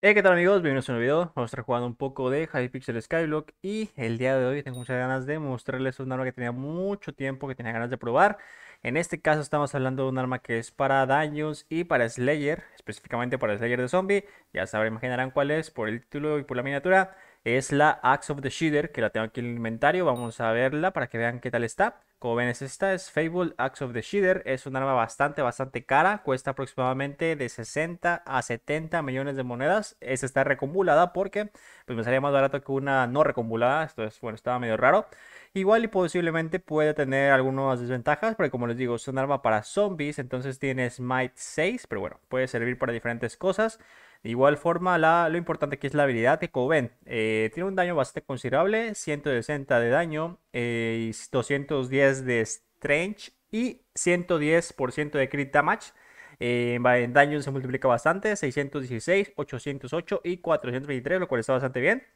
Hey, eh, ¿qué tal amigos? Bienvenidos a un nuevo video. Vamos a estar jugando un poco de Hypixel Skyblock y el día de hoy tengo muchas ganas de mostrarles un arma que tenía mucho tiempo que tenía ganas de probar. En este caso estamos hablando de un arma que es para daños y para Slayer, específicamente para Slayer de Zombie. Ya saben, imaginarán cuál es por el título y por la miniatura. Es la Axe of the Shader, que la tengo aquí en el inventario. Vamos a verla para que vean qué tal está. Como ven es esta, es Fable Axe of the Shider. Es un arma bastante, bastante cara. Cuesta aproximadamente de 60 a 70 millones de monedas. Esta está recombulada porque pues, me salía más barato que una no recombulada Esto es, bueno, estaba medio raro. Igual y posiblemente puede tener algunas desventajas, pero como les digo, es un arma para zombies, entonces tiene Smite 6, pero bueno, puede servir para diferentes cosas. De igual forma, la, lo importante que es la habilidad, que como ven, eh, tiene un daño bastante considerable, 160 de daño, eh, y 210 de Strange y 110% de Crit Damage. Eh, en daño se multiplica bastante, 616, 808 y 423, lo cual está bastante bien.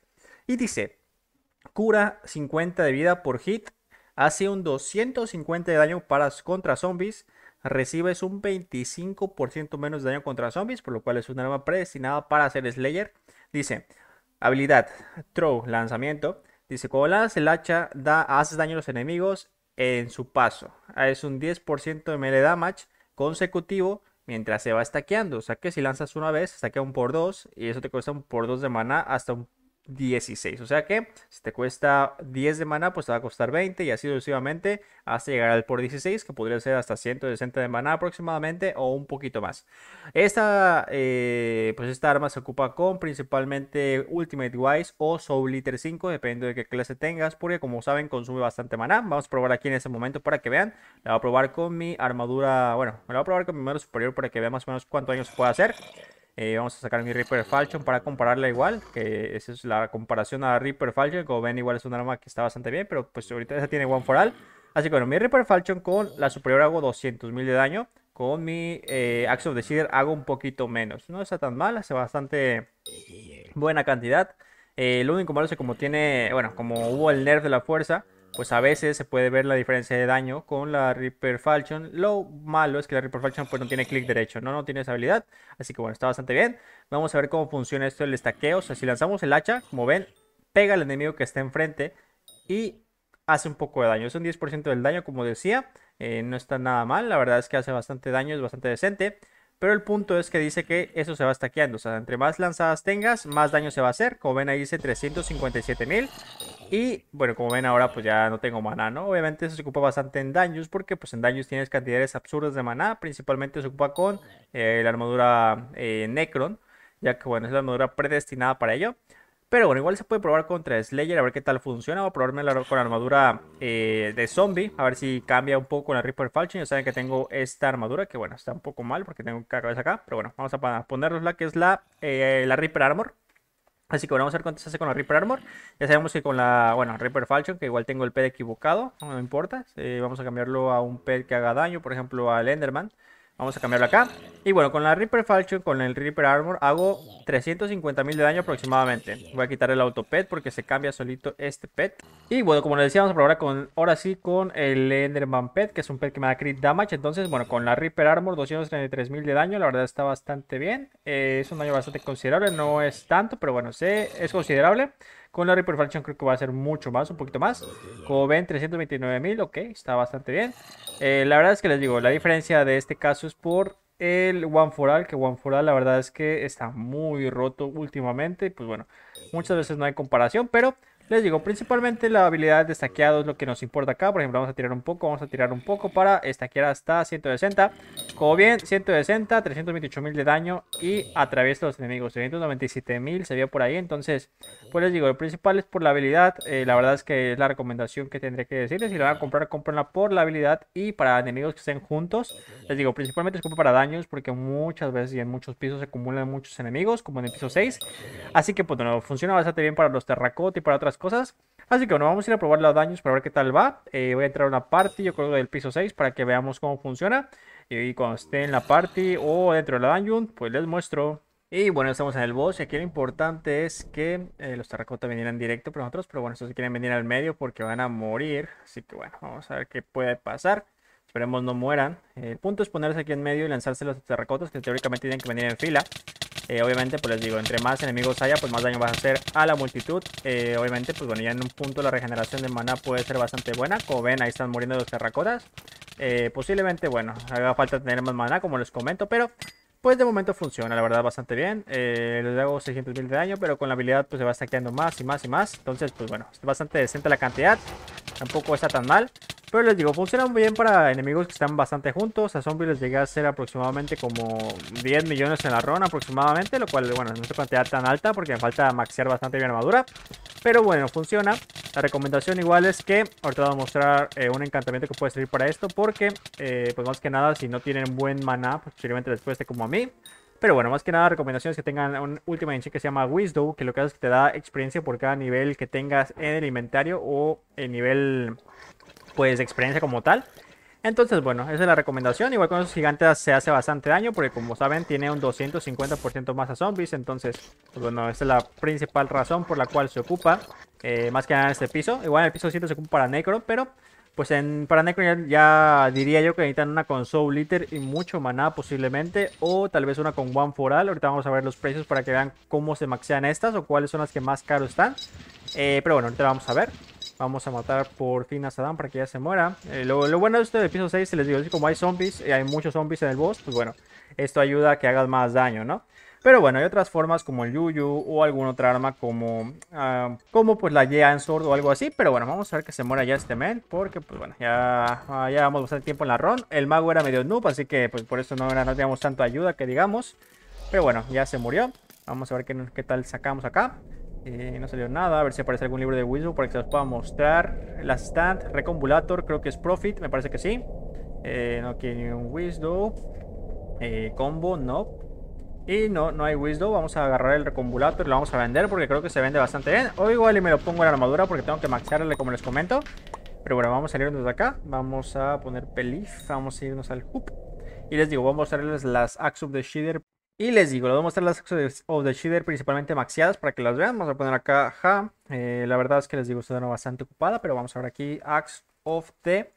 Y dice, cura 50 de vida por hit, hace un 250 de daño para, contra zombies, recibes un 25% menos de daño contra zombies, por lo cual es un arma predestinada para hacer Slayer. Dice, habilidad, throw, lanzamiento. Dice, cuando lanzas el hacha, da, haces daño a los enemigos en su paso. Ah, es un 10% de melee damage consecutivo mientras se va stackeando. O sea que si lanzas una vez, stackea un por 2 y eso te cuesta un por 2 de mana hasta un 16. O sea que si te cuesta 10 de maná, pues te va a costar 20 y así sucesivamente hasta llegar al por 16, que podría ser hasta 160 de maná aproximadamente o un poquito más. Esta, eh, pues esta arma se ocupa con principalmente Ultimate Wise o Soul Eater 5, dependiendo de qué clase tengas, porque como saben consume bastante maná. Vamos a probar aquí en este momento para que vean. La voy a probar con mi armadura, bueno, me la voy a probar con mi mano superior para que vean más o menos cuánto daño se puede hacer. Eh, vamos a sacar mi Reaper Falchion para compararla igual, que esa es la comparación a Reaper Falchion, como ven igual es un arma que está bastante bien, pero pues ahorita esa tiene One for All. Así que bueno, mi Reaper Falchion con la superior hago 200.000 de daño, con mi eh, Axe of Decider hago un poquito menos, no está tan mal, hace bastante buena cantidad. Eh, lo único malo es que como tiene, bueno, como hubo el nerf de la fuerza, pues a veces se puede ver la diferencia de daño con la Reaper Falchion. Lo malo es que la Reaper Falchion pues no tiene clic derecho, ¿no? no tiene esa habilidad, así que bueno, está bastante bien. Vamos a ver cómo funciona esto del estaqueo, o sea, si lanzamos el hacha, como ven, pega al enemigo que está enfrente y hace un poco de daño. Es un 10% del daño, como decía, eh, no está nada mal, la verdad es que hace bastante daño, es bastante decente. Pero el punto es que dice que eso se va stackeando. O sea, entre más lanzadas tengas, más daño se va a hacer. Como ven ahí dice 357.000 Y bueno, como ven ahora pues ya no tengo maná, ¿no? Obviamente eso se ocupa bastante en daños. Porque pues en daños tienes cantidades absurdas de maná. Principalmente se ocupa con eh, la armadura eh, Necron. Ya que bueno, es la armadura predestinada para ello. Pero bueno, igual se puede probar contra Slayer, a ver qué tal funciona. Voy a probarme la, armadura eh, de zombie, a ver si cambia un poco la Reaper Falchion. Ya saben que tengo esta armadura, que bueno, está un poco mal porque tengo cabeza acá. Pero bueno, vamos a ponernos la que es la, eh, la Reaper Armor. Así que bueno, vamos a ver cuánto se hace con la Reaper Armor. Ya sabemos que con la, bueno, Reaper Falchion, que igual tengo el ped equivocado, no importa. Eh, vamos a cambiarlo a un ped que haga daño, por ejemplo al Enderman. Vamos a cambiarlo acá. Y bueno, con la Reaper Falchion, con el Reaper Armor, hago 350.000 de daño aproximadamente. Voy a quitar el auto pet porque se cambia solito este pet. Y bueno, como les decía, vamos a probar con, ahora sí con el Enderman Pet, que es un pet que me da crit damage. Entonces, bueno, con la Reaper Armor, 233.000 de daño, la verdad está bastante bien. Eh, es un daño bastante considerable, no es tanto, pero bueno, sí, es considerable. Con la Reperfection creo que va a ser mucho más, un poquito más. Como ven, 329.000, ok, está bastante bien. Eh, la verdad es que les digo, la diferencia de este caso es por el One for que One for la verdad es que está muy roto últimamente. Pues bueno, muchas veces no hay comparación, pero les digo, principalmente la habilidad de estaqueado es lo que nos importa acá. Por ejemplo, vamos a tirar un poco, vamos a tirar un poco para estaquear hasta 160. Como bien, 160, mil de daño y atraviesa los enemigos. mil, se ve por ahí. Entonces, pues les digo, lo principal es por la habilidad. Eh, la verdad es que es la recomendación que tendré que decirles. Si la van a comprar, comprenla por la habilidad y para enemigos que estén juntos. Les digo, principalmente es para daños porque muchas veces y en muchos pisos se acumulan muchos enemigos, como en el piso 6. Así que, pues, no, funciona bastante bien para los terracotes y para otras cosas Así que bueno, vamos a ir a probar los daños para ver qué tal va. Eh, voy a entrar a una party, yo creo del piso 6, para que veamos cómo funciona. Y cuando esté en la party o dentro de la dungeon, pues les muestro. Y bueno, estamos en el boss. Y aquí lo importante es que eh, los terracotas vinieran directo para nosotros. Pero bueno, estos quieren venir al medio porque van a morir. Así que bueno, vamos a ver qué puede pasar. Esperemos no mueran. El punto es ponerse aquí en medio y lanzarse los terracotas que teóricamente tienen que venir en fila. Eh, obviamente, pues les digo, entre más enemigos haya, pues más daño vas a hacer a la multitud. Eh, obviamente, pues bueno, ya en un punto la regeneración de maná puede ser bastante buena. Como ven, ahí están muriendo los terracotas. Eh, posiblemente, bueno, haga falta tener más mana, como les comento, pero... Pues de momento funciona, la verdad, bastante bien. les hago 600.000 de daño, pero con la habilidad pues se va saqueando más y más y más. Entonces, pues bueno, es bastante decente la cantidad. Tampoco está tan mal. Pero les digo, funcionan bien para enemigos que están bastante juntos. A zombies les llega a ser aproximadamente como 10 millones en la ronda, aproximadamente. Lo cual, bueno, no es una cantidad tan alta porque me falta maxear bastante bien armadura. Pero bueno, funciona. La recomendación igual es que, ahorita voy a mostrar eh, un encantamiento que puede servir para esto. Porque, eh, pues más que nada, si no tienen buen maná, pues posiblemente les cueste como a mí. Pero bueno, más que nada, recomendaciones que tengan un último enchi que se llama Wisdom, que lo que hace es que te da experiencia por cada nivel que tengas en el inventario o en nivel pues experiencia como tal. Entonces, bueno, esa es la recomendación. Igual con esos gigantes se hace bastante daño porque como saben tiene un 250% más a zombies. Entonces, pues, bueno, esa es la principal razón por la cual se ocupa. Eh, más que nada en este piso. Igual en el piso 7 se ocupa para Necro, pero pues en, para Necron ya, diría yo que necesitan una con Soul Litter y mucho maná posiblemente, o tal vez una con One Foral. Ahorita vamos a ver los precios para que vean cómo se maxean estas o cuáles son las que más caro están. Eh, pero bueno, ahorita vamos a ver. Vamos a matar por fin a Saddam para que ya se muera. Eh, lo, bueno de esto de piso 6, se les digo, como hay zombies y eh, hay muchos zombies en el boss, pues bueno, esto ayuda a que hagas más daño, ¿no? Pero bueno, hay otras formas como el Yuyu o alguna otra arma como, ah, como pues la Jean Sword o algo así. Pero bueno, vamos a ver que se muera ya este men porque pues bueno, ya, ah, ya vamos bastante tiempo en la ron. El mago era medio noob, así que pues por eso no, no teníamos tanta ayuda que digamos. Pero bueno, ya se murió. Vamos a ver qué, qué tal sacamos acá. Eh, no salió nada. A ver si aparece algún libro de Wisdom para que se los pueda mostrar. La Stand, Recombulator, creo que es Profit, me parece que sí. Eh, no tiene un Wisdom. Eh, combo, no. Y no, no hay Wisdom, Vamos a agarrar el Recombulator y lo vamos a vender porque creo que se vende bastante bien. O igual y me lo pongo en la armadura porque tengo que maxearle como les comento. Pero bueno, vamos a salirnos de acá. Vamos a poner Pelif. Vamos a irnos al Hoop. Y les digo, vamos a mostrarles las Axe of the Shader. Y les digo, les voy a mostrar las Axe of the Shader principalmente maxiadas para que las vean. Vamos a poner acá Ja. Eh, la verdad es que les digo, está bastante ocupada. Pero vamos a ver aquí Axe of the...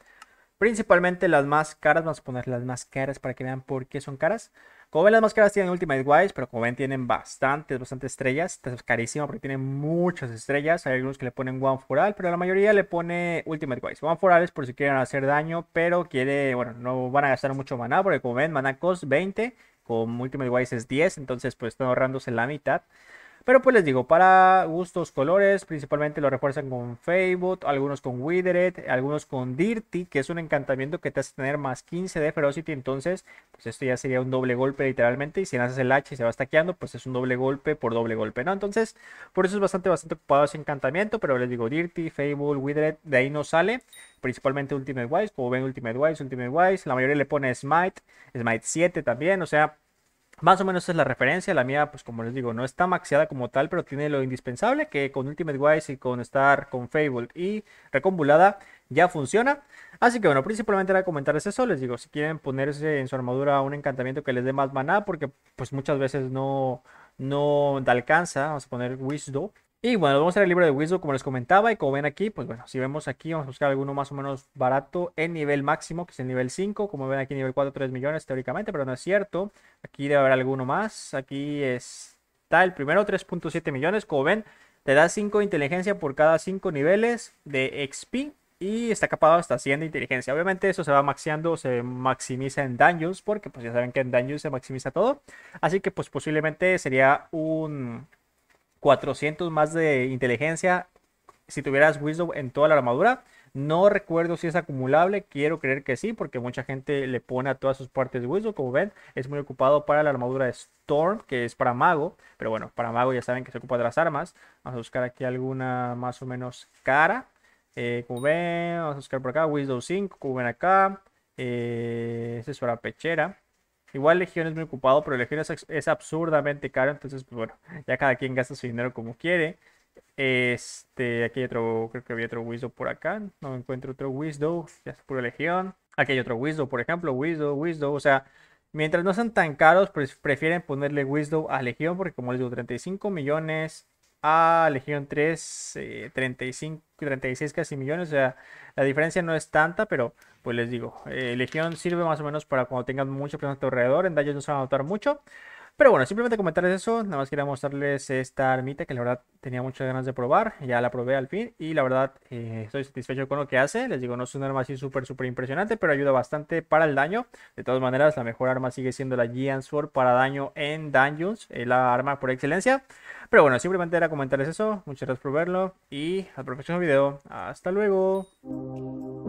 Principalmente las más caras. Vamos a poner las más caras para que vean por qué son caras. Como ven, las máscaras tienen Ultimate Wise, pero como ven, tienen bastantes, bastantes estrellas. Esta es carísima porque tiene muchas estrellas. Hay algunos que le ponen One for All, pero la mayoría le pone Ultimate Wise. One for All es por si quieren hacer daño, pero quiere, bueno, no van a gastar mucho maná, porque como ven, maná cost 20, con Ultimate Wise es 10, entonces pues están ahorrándose la mitad. Pero pues les digo, para gustos, colores, principalmente lo refuerzan con Facebook, algunos con Withered, algunos con Dirty, que es un encantamiento que te hace tener más 15 de Ferocity. Entonces, pues esto ya sería un doble golpe literalmente. Y si lanzas el H y se va stackeando, pues es un doble golpe por doble golpe, ¿no? Entonces, por eso es bastante, bastante ocupado ese encantamiento. Pero les digo, Dirty, Fable, Withered, de ahí no sale principalmente Ultimate Wise, como ven Ultimate Wise, Ultimate Wise, la mayoría le pone Smite, Smite 7 también, o sea, más o menos es la referencia. La mía, pues como les digo, no está maxeada como tal, pero tiene lo indispensable que con Ultimate Wise y con Star, con Fable y Recombulada ya funciona. Así que bueno, principalmente era comentarles eso. Les digo, si quieren ponerse en su armadura un encantamiento que les dé más maná, porque pues muchas veces no, no te alcanza. Vamos a poner Wisdom y bueno, vamos a ver el libro de Wizard, como les comentaba, y como ven aquí, pues bueno, si vemos aquí, vamos a buscar alguno más o menos barato en nivel máximo, que es el nivel 5, como ven aquí, nivel 4, 3 millones teóricamente, pero no es cierto, aquí debe haber alguno más, aquí está el primero, 3.7 millones, como ven, te da 5 de inteligencia por cada 5 niveles de XP, y está capado hasta 100 de inteligencia. Obviamente eso se va maxeando, se maximiza en dungeons, porque pues ya saben que en dungeons se maximiza todo. Así que pues posiblemente sería un 400 más de inteligencia si tuvieras Wisdom en toda la armadura. No recuerdo si es acumulable, quiero creer que sí, porque mucha gente le pone a todas sus partes de Wisdom. Como ven, es muy ocupado para la armadura de Storm, que es para Mago. Pero bueno, para Mago ya saben que se ocupa de las armas. Vamos a buscar aquí alguna más o menos cara. Eh, como ven, vamos a buscar por acá, Wisdom 5, como ven acá. Eh, Esa es para Pechera. Igual Legión es muy ocupado, pero Legión es, absurdamente caro. Entonces, pues, bueno, ya cada quien gasta su dinero como quiere. Este, aquí hay otro, creo que había otro Wisdow por acá. No encuentro otro Wisdow, ya es pura legión. Aquí hay otro Wisdom, por ejemplo, Wisdom, Wisdow. O sea, mientras no sean tan caros, pues prefieren ponerle Wisdom a legión, porque como les digo, 35 millones a Legión 3, 35, 36 casi millones. O sea, la diferencia no es tanta, pero pues les digo, eh, Legión sirve más o menos para cuando tengas mucho personas a tu alrededor. En daños no se van a notar mucho. Pero bueno, simplemente comentarles eso. Nada más quería mostrarles esta armita que la verdad tenía muchas ganas de probar. Ya la probé al fin y la verdad eh, estoy satisfecho con lo que hace. Les digo, no es un arma así súper, súper impresionante, pero ayuda bastante para el daño. De todas maneras, la mejor arma sigue siendo la Gian Sword para daño en dungeons. Eh, la arma por excelencia. Pero bueno, simplemente era comentarles eso. Muchas gracias por verlo y al próximo video. Hasta luego.